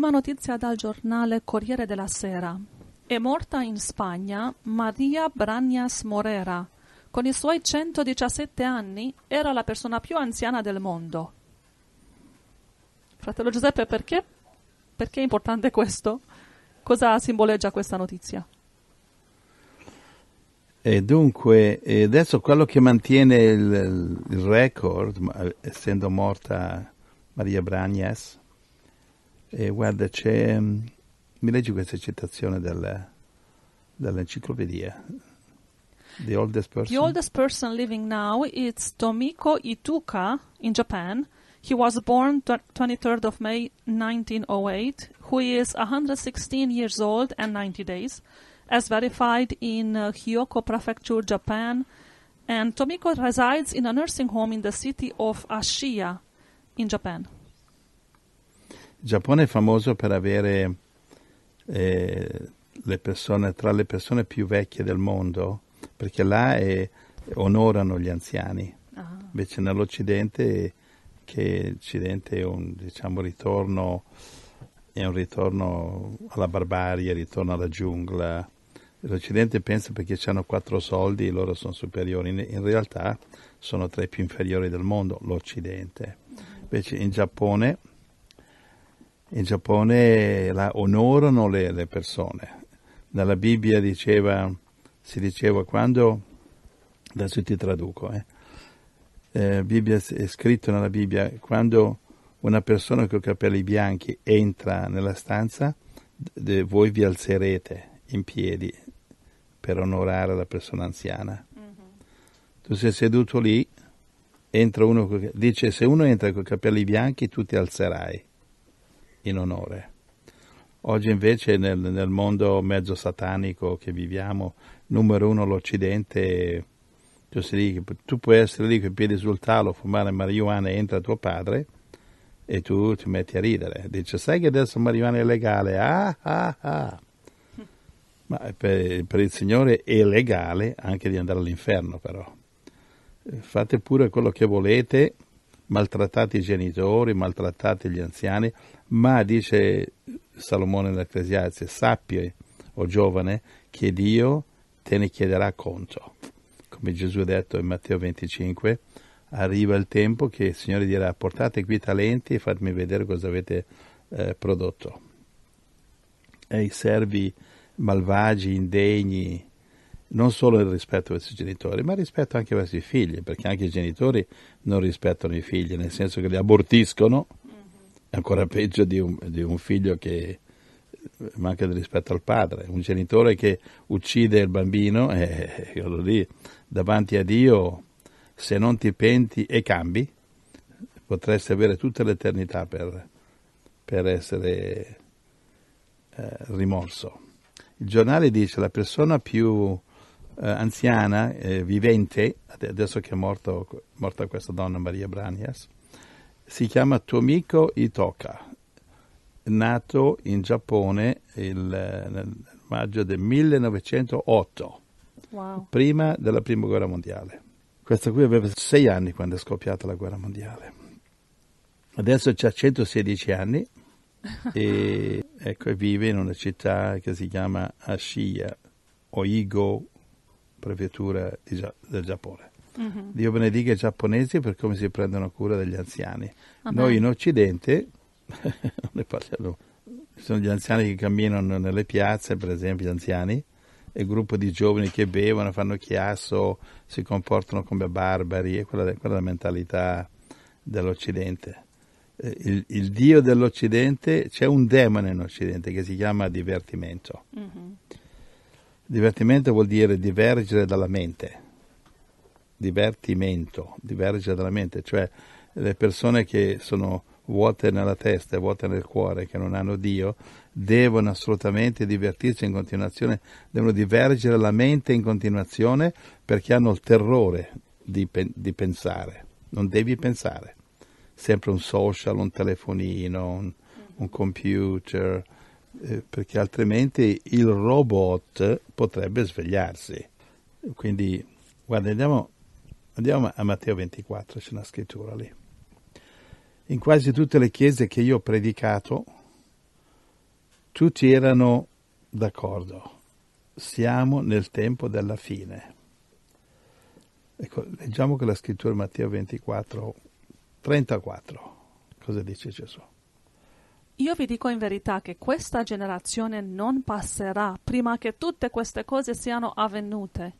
Prima notizia dal giornale Corriere della Sera. È morta in Spagna Maria Bragnas Morera. Con i suoi 117 anni era la persona più anziana del mondo. Fratello Giuseppe, perché? Perché è importante questo? Cosa simboleggia questa notizia? E dunque, adesso quello che mantiene il, il record, essendo morta Maria Bragnas, E guarda, c'è, mm, mi leggi questa citazione dell'enciclopedia. The oldest person. The oldest person living now is Tomiko Ituka in Japan. He was born 23rd of May 1908, who is 116 years old and 90 days, as verified in uh, Hyoko Prefecture, Japan. And Tomiko resides in a nursing home in the city of Ashiya in Japan. Il Giappone è famoso per avere eh, le persone, tra le persone più vecchie del mondo, perché là è, onorano gli anziani, ah. invece nell'Occidente, che l'Occidente è un diciamo, ritorno, è un ritorno alla barbarie, ritorno alla giungla. L'Occidente pensa perché hanno quattro soldi e loro sono superiori, in, in, realtà sono tra i più inferiori del mondo, l'Occidente. Invece in Giappone in Giappone la onorano le, le persone. Nella Bibbia diceva, si diceva quando, adesso ti traduco, eh, eh Bibbia, è scritto nella Bibbia, quando una persona con i capelli bianchi entra nella stanza, de, voi vi alzerete in piedi per onorare la persona anziana. Mm-hmm. Tu sei seduto lì, entra uno, dice se uno entra con i capelli bianchi tu ti alzerai in onore. Oggi invece nel, nel mondo mezzo satanico che viviamo, numero uno l'Occidente, tu puoi essere lì con i piedi sul talo, fumare marijuana e entra tuo padre e tu ti metti a ridere. Dice, sai che adesso marijuana è legale? Ah, ah, ah. Ma per, per, il Signore è legale anche di andare all'inferno, però. Fate pure quello che volete, maltrattati i genitori, maltrattati gli anziani, ma dice Salomone nell'Ecclesiastes, sappi, o giovane, che Dio te ne chiederà conto. Come Gesù ha detto in Matteo 25, arriva il tempo che il Signore dirà portate qui i talenti e fatemi vedere cosa avete eh, prodotto. E i servi malvagi, indegni, non solo il rispetto verso i genitori, ma il rispetto anche verso i figli, perché anche i genitori non rispettano i figli, nel senso che li abortiscono, è mm-hmm. ancora peggio di un, di un figlio che manca di rispetto al padre, un genitore che uccide il bambino e eh, eh lì davanti a Dio se non ti penti e cambi potresti avere tutta l'eternità per, per essere eh, rimorso. Il giornale dice che la persona più eh, anziana eh, vivente, adesso che è morto, morta questa donna Maria Branias, si chiama Tuo amico Itoka, nato in Giappone il, nel maggio del 1908, wow. prima della Prima Guerra Mondiale. Questa qui aveva sei anni quando è scoppiata la Guerra Mondiale. Adesso ha 116 anni e ecco, vive in una città che si chiama Ashia, Oigo prefettura di, del Giappone. Mm-hmm. Dio benedica i giapponesi per come si prendono cura degli anziani. Ah Noi in Occidente non ne parliamo. Sono gli anziani che camminano nelle piazze, per esempio, gli anziani, e gruppo di giovani che bevono, fanno chiasso, si comportano come barbari, è quella, quella è la mentalità dell'Occidente. Eh, il, il, Dio dell'Occidente, c'è un demone in Occidente che si chiama divertimento. Mm-hmm Divertimento vuol dire divergere dalla mente, divertimento, divergere dalla mente, cioè le persone che sono vuote nella testa e vuote nel cuore, che non hanno Dio, devono assolutamente divertirsi in continuazione, devono divergere la mente in continuazione perché hanno il terrore di, di pensare. Non devi pensare. Sempre un social, un telefonino, un, un computer, eh, perché altrimenti il robot potrebbe svegliarsi. Quindi, guarda, andiamo, andiamo a Matteo 24, c'è una scrittura lì. In quasi tutte le chiese che io ho predicato, tutti erano d'accordo. Siamo nel tempo della fine. Ecco, leggiamo che la scrittura Matteo 24, 34, cosa dice Gesù? Io vi dico in verità che questa generazione non passerà prima che tutte queste cose siano avvenute.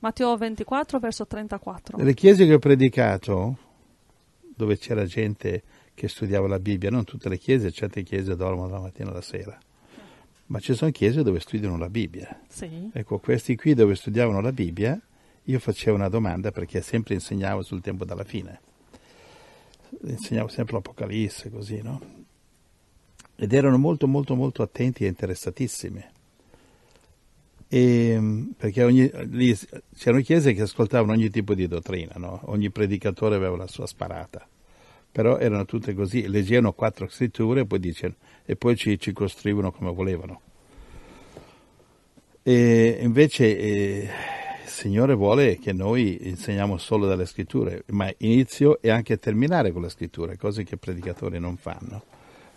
Matteo 24, verso 34. Nelle chiese che ho predicato, dove c'era gente che studiava la Bibbia, non tutte le chiese, certe chiese dormono dalla mattina alla sera, ma ci sono chiese dove studiano la Bibbia. Sì. Ecco, questi qui dove studiavano la Bibbia, io facevo una domanda perché sempre insegnavo sul tempo dalla fine. Insegnavo sempre l'Apocalisse, così, no? ed erano molto molto molto attenti e interessatissimi. E, mm, perché ogni, lì c'erano chiese che ascoltavano ogni tipo di dottrina, no? ogni predicatore aveva la sua sparata, però erano tutte così, leggevano quattro scritture e poi, dicevano, e poi ci, ci costruivano come volevano. E invece eh, il Signore vuole che noi insegniamo solo dalle scritture, ma inizio e anche terminare con le scritture, cose che i predicatori non fanno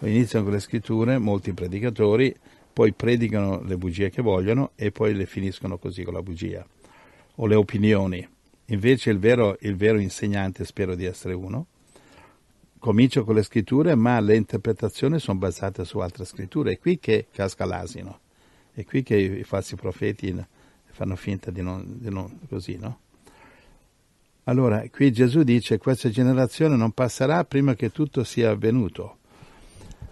iniziano con le scritture, molti predicatori, poi predicano le bugie che vogliono e poi le finiscono così con la bugia o le opinioni. Invece il vero, il vero insegnante, spero di essere uno, comincia con le scritture, ma le interpretazioni sono basate su altre scritture. È qui che casca l'asino, è qui che i falsi profeti fanno finta di non, di non così, no? Allora, qui Gesù dice, questa generazione non passerà prima che tutto sia avvenuto.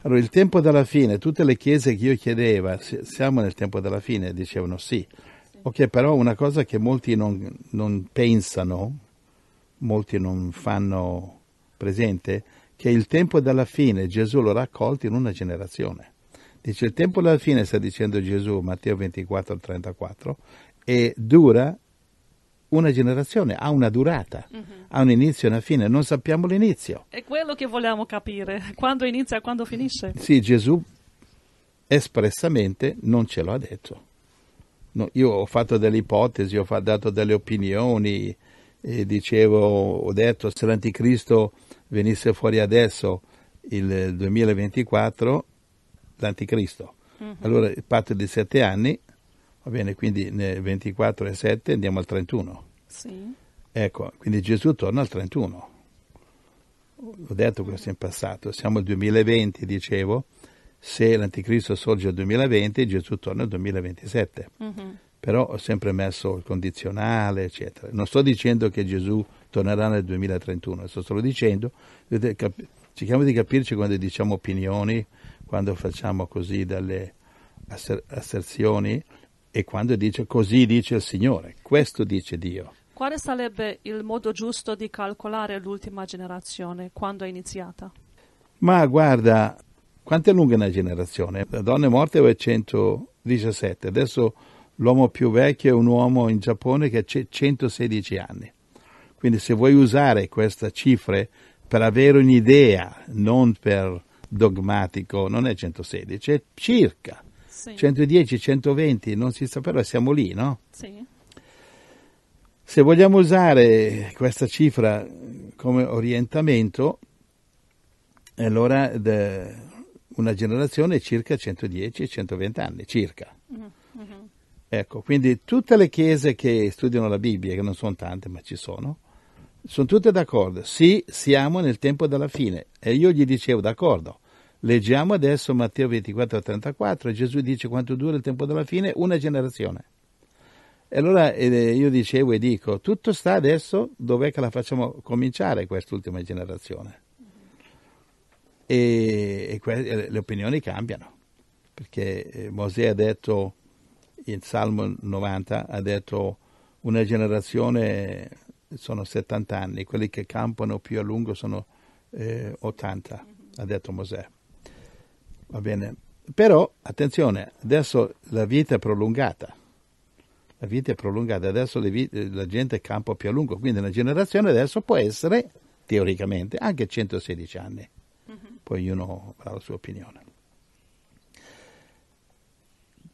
Allora, il tempo della fine, tutte le chiese che io chiedeva, siamo nel tempo della fine, dicevano sì. Ok, però una cosa che molti non, non pensano, molti non fanno presente, che il tempo della fine Gesù lo raccolto in una generazione. Dice il tempo della fine, sta dicendo Gesù, Matteo 24, 34, e dura una generazione ha una durata, uh-huh. ha un inizio e una fine, non sappiamo l'inizio. È quello che vogliamo capire, quando inizia e quando finisce. Sì, Gesù espressamente non ce l'ha detto. No, io ho fatto delle ipotesi, ho dato delle opinioni, dicevo, ho detto se l'anticristo venisse fuori adesso, il 2024, l'anticristo. Uh-huh. Allora il patto di sette anni Va bene, quindi nel 24 e 7 andiamo al 31. Sì. Ecco, quindi Gesù torna al 31. Ho detto questo in passato, siamo al 2020, dicevo, se l'anticristo sorge al 2020, Gesù torna al 2027. Mm-hmm. Però ho sempre messo il condizionale, eccetera. Non sto dicendo che Gesù tornerà nel 2031, sto solo dicendo, cerchiamo di capirci quando diciamo opinioni, quando facciamo così delle asserzioni, e quando dice così dice il Signore, questo dice Dio. Quale sarebbe il modo giusto di calcolare l'ultima generazione, quando è iniziata? Ma guarda, quanto è lunga una generazione? La donna è morta è 117, adesso l'uomo più vecchio è un uomo in Giappone che ha 116 anni. Quindi se vuoi usare queste cifre per avere un'idea, non per dogmatico, non è 116, è circa sì. 110, 120, non si sa però siamo lì, no? Sì. Se vogliamo usare questa cifra come orientamento, allora una generazione è circa 110-120 anni, circa. Mm, mm-hmm. Ecco, quindi tutte le chiese che studiano la Bibbia, che non sono tante, ma ci sono, sono tutte d'accordo. Sì, siamo nel tempo della fine. E io gli dicevo d'accordo, Leggiamo adesso Matteo 24, 34, Gesù dice quanto dura il tempo della fine, una generazione. E allora eh, io dicevo e dico, tutto sta adesso dov'è che la facciamo cominciare quest'ultima generazione. E, e que- eh, le opinioni cambiano, perché eh, Mosè ha detto, in Salmo 90, ha detto una generazione sono 70 anni, quelli che campano più a lungo sono eh, 80, ha detto Mosè Va bene? Però, attenzione, adesso la vita è prolungata. La vita è prolungata, adesso vite, la gente campa più a lungo, quindi una generazione adesso può essere, teoricamente, anche 116 anni. Mm-hmm. Poi ognuno ha la sua opinione.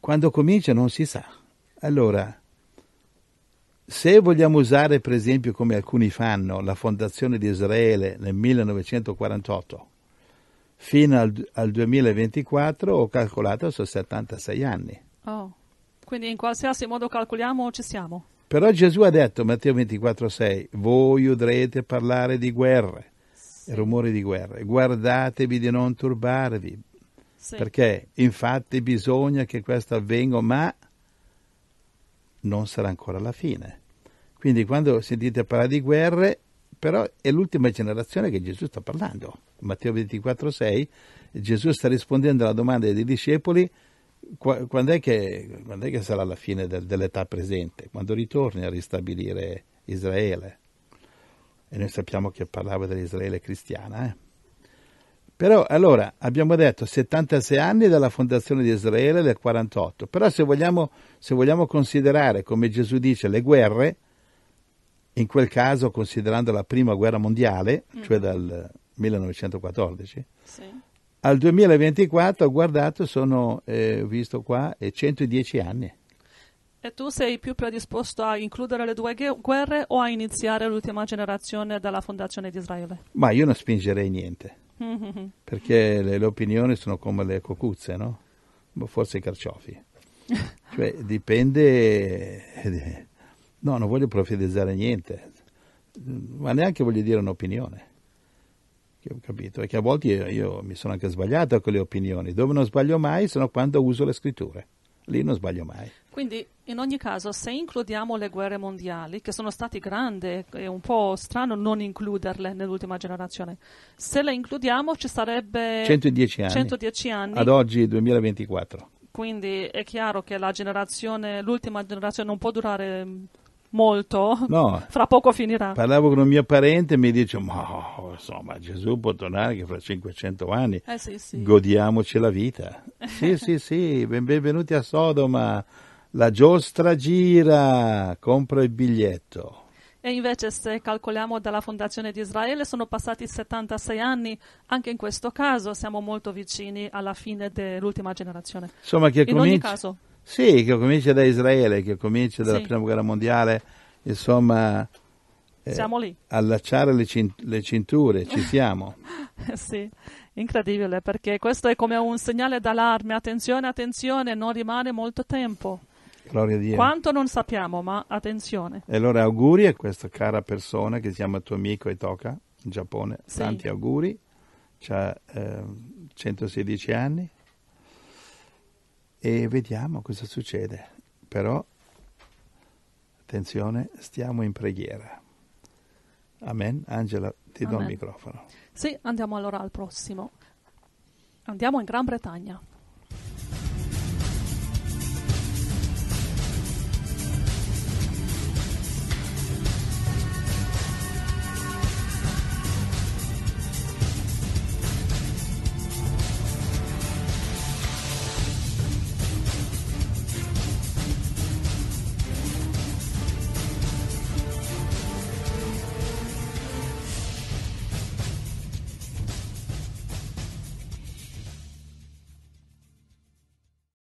Quando comincia non si sa. Allora, se vogliamo usare per esempio come alcuni fanno la fondazione di Israele nel 1948, fino al, al 2024 ho calcolato su 76 anni. Oh. Quindi in qualsiasi modo calcoliamo ci siamo. Però Gesù ha detto, Matteo 24,6, voi udrete parlare di guerre, sì. rumori di guerre, guardatevi di non turbarvi, sì. perché infatti bisogna che questo avvenga, ma non sarà ancora la fine. Quindi quando sentite parlare di guerre, però è l'ultima generazione che Gesù sta parlando. Matteo 24, 6, Gesù sta rispondendo alla domanda dei discepoli quando è che, quando è che sarà la fine del, dell'età presente, quando ritorni a ristabilire Israele. E noi sappiamo che parlava dell'Israele cristiana. Eh? Però allora abbiamo detto 76 anni dalla fondazione di Israele del 48, però se vogliamo, se vogliamo considerare, come Gesù dice, le guerre, in quel caso considerando la prima guerra mondiale, cioè mm. dal 1914, sì. al 2024 ho guardato, sono, eh, visto qua, 110 eh, anni. E tu sei più predisposto a includere le due guerre o a iniziare l'ultima generazione dalla fondazione di Israele? Ma io non spingerei niente, mm-hmm. perché le, le, opinioni sono come le cocuzze, no? Boh, forse i carciofi. cioè, dipende... No, non voglio profetizzare niente, ma neanche voglio dire un'opinione ho capito è che a volte io mi sono anche sbagliato con le opinioni. Dove non sbaglio mai sono quando uso le scritture. Lì non sbaglio mai. Quindi, in ogni caso, se includiamo le guerre mondiali, che sono state grandi, è un po' strano non includerle nell'ultima generazione, se le includiamo ci sarebbe 110 anni. 110 anni. Ad oggi 2024. Quindi è chiaro che generazione, l'ultima generazione non può durare molto, no, fra poco finirà. Parlavo con un mio parente e mi dice, ma insomma Gesù può tornare che fra 500 anni eh sì, sì. godiamoci la vita. sì, sì, sì, benvenuti a Sodoma, la giostra gira, compro il biglietto. E invece se calcoliamo dalla fondazione di Israele sono passati 76 anni, anche in questo caso siamo molto vicini alla fine dell'ultima generazione. Insomma, che in cominci- ogni caso sì, che comincia da Israele, che comincia dalla sì. Prima Guerra Mondiale, insomma... Eh, siamo lì. Allacciare le, cint- le cinture, ci siamo. sì, incredibile, perché questo è come un segnale d'allarme, attenzione, attenzione, non rimane molto tempo. Gloria a Dio. Quanto non sappiamo, ma attenzione. E allora auguri a questa cara persona che si chiama tuo amico Etoka, in Giappone. Sì. Tanti auguri. ha eh, 116 anni e vediamo cosa succede. Però, attenzione, stiamo in preghiera. Amen. Angela, ti Amen. do il microfono. Sì, andiamo allora al prossimo. Andiamo in Gran Bretagna.